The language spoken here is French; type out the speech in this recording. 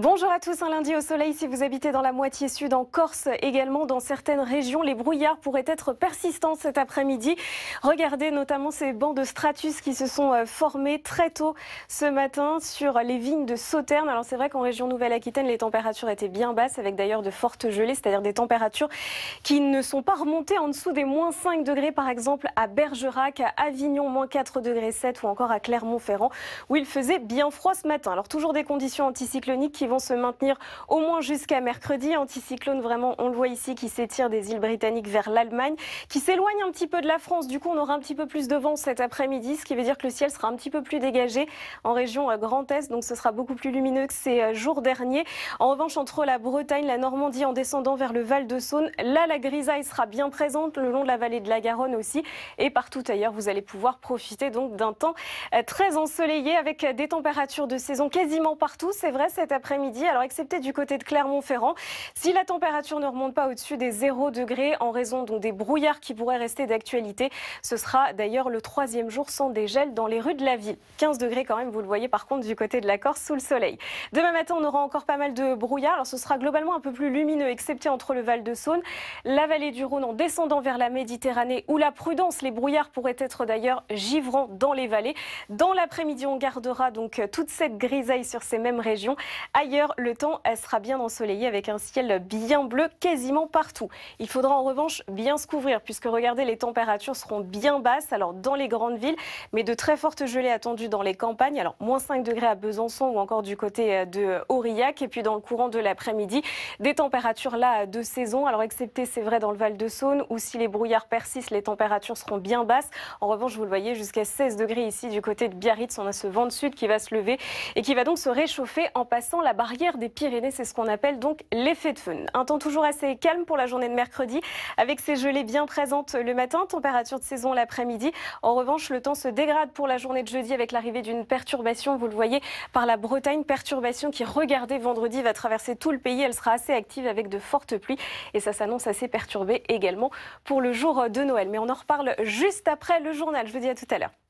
Bonjour à tous, un lundi au soleil si vous habitez dans la moitié sud, en Corse également, dans certaines régions, les brouillards pourraient être persistants cet après-midi. Regardez notamment ces bancs de stratus qui se sont euh, formés très tôt ce matin sur les vignes de Sauternes. Alors c'est vrai qu'en région Nouvelle-Aquitaine, les températures étaient bien basses, avec d'ailleurs de fortes gelées, c'est-à-dire des températures qui ne sont pas remontées en dessous des moins 5 degrés, par exemple à Bergerac, à Avignon, moins 4 degrés 7 ou encore à Clermont-Ferrand, où il faisait bien froid ce matin. Alors toujours des conditions anticycloniques vont se maintenir au moins jusqu'à mercredi. Anticyclone, vraiment, on le voit ici, qui s'étire des îles britanniques vers l'Allemagne, qui s'éloigne un petit peu de la France. Du coup, on aura un petit peu plus de vent cet après-midi, ce qui veut dire que le ciel sera un petit peu plus dégagé en région euh, Grand Est, donc ce sera beaucoup plus lumineux que ces euh, jours derniers. En revanche, entre la Bretagne, la Normandie, en descendant vers le Val de Saône, là, la grisaille sera bien présente le long de la vallée de la Garonne aussi, et partout ailleurs, vous allez pouvoir profiter donc d'un temps euh, très ensoleillé avec des températures de saison quasiment partout. C'est vrai, cet après-midi midi. Alors, excepté du côté de Clermont-Ferrand, si la température ne remonte pas au-dessus des 0 degrés en raison donc des brouillards qui pourraient rester d'actualité, ce sera d'ailleurs le troisième jour sans dégel dans les rues de la ville. 15 degrés quand même, vous le voyez par contre du côté de la Corse sous le soleil. Demain matin, on aura encore pas mal de brouillard. Alors, ce sera globalement un peu plus lumineux, excepté entre le Val de Saône, la vallée du Rhône en descendant vers la Méditerranée où la prudence. Les brouillards pourraient être d'ailleurs givrants dans les vallées. Dans l'après-midi, on gardera donc toute cette grisaille sur ces mêmes régions le temps sera bien ensoleillé avec un ciel bien bleu quasiment partout. Il faudra en revanche bien se couvrir puisque regardez, les températures seront bien basses alors dans les grandes villes, mais de très fortes gelées attendues dans les campagnes. Alors moins 5 degrés à Besançon ou encore du côté euh, de Aurillac. Et puis dans le courant de l'après-midi, des températures là euh, de saison. Alors excepté, c'est vrai, dans le Val-de-Saône où si les brouillards persistent, les températures seront bien basses. En revanche, vous le voyez, jusqu'à 16 degrés ici du côté de Biarritz. On a ce vent de sud qui va se lever et qui va donc se réchauffer en passant la la barrière des Pyrénées. C'est ce qu'on appelle donc l'effet de fun. Un temps toujours assez calme pour la journée de mercredi, avec ses gelées bien présentes le matin, température de saison l'après-midi. En revanche, le temps se dégrade pour la journée de jeudi avec l'arrivée d'une perturbation, vous le voyez, par la Bretagne. Perturbation qui, regardez, vendredi va traverser tout le pays. Elle sera assez active avec de fortes pluies et ça s'annonce assez perturbé également pour le jour de Noël. Mais on en reparle juste après le journal. Je vous dis à tout à l'heure.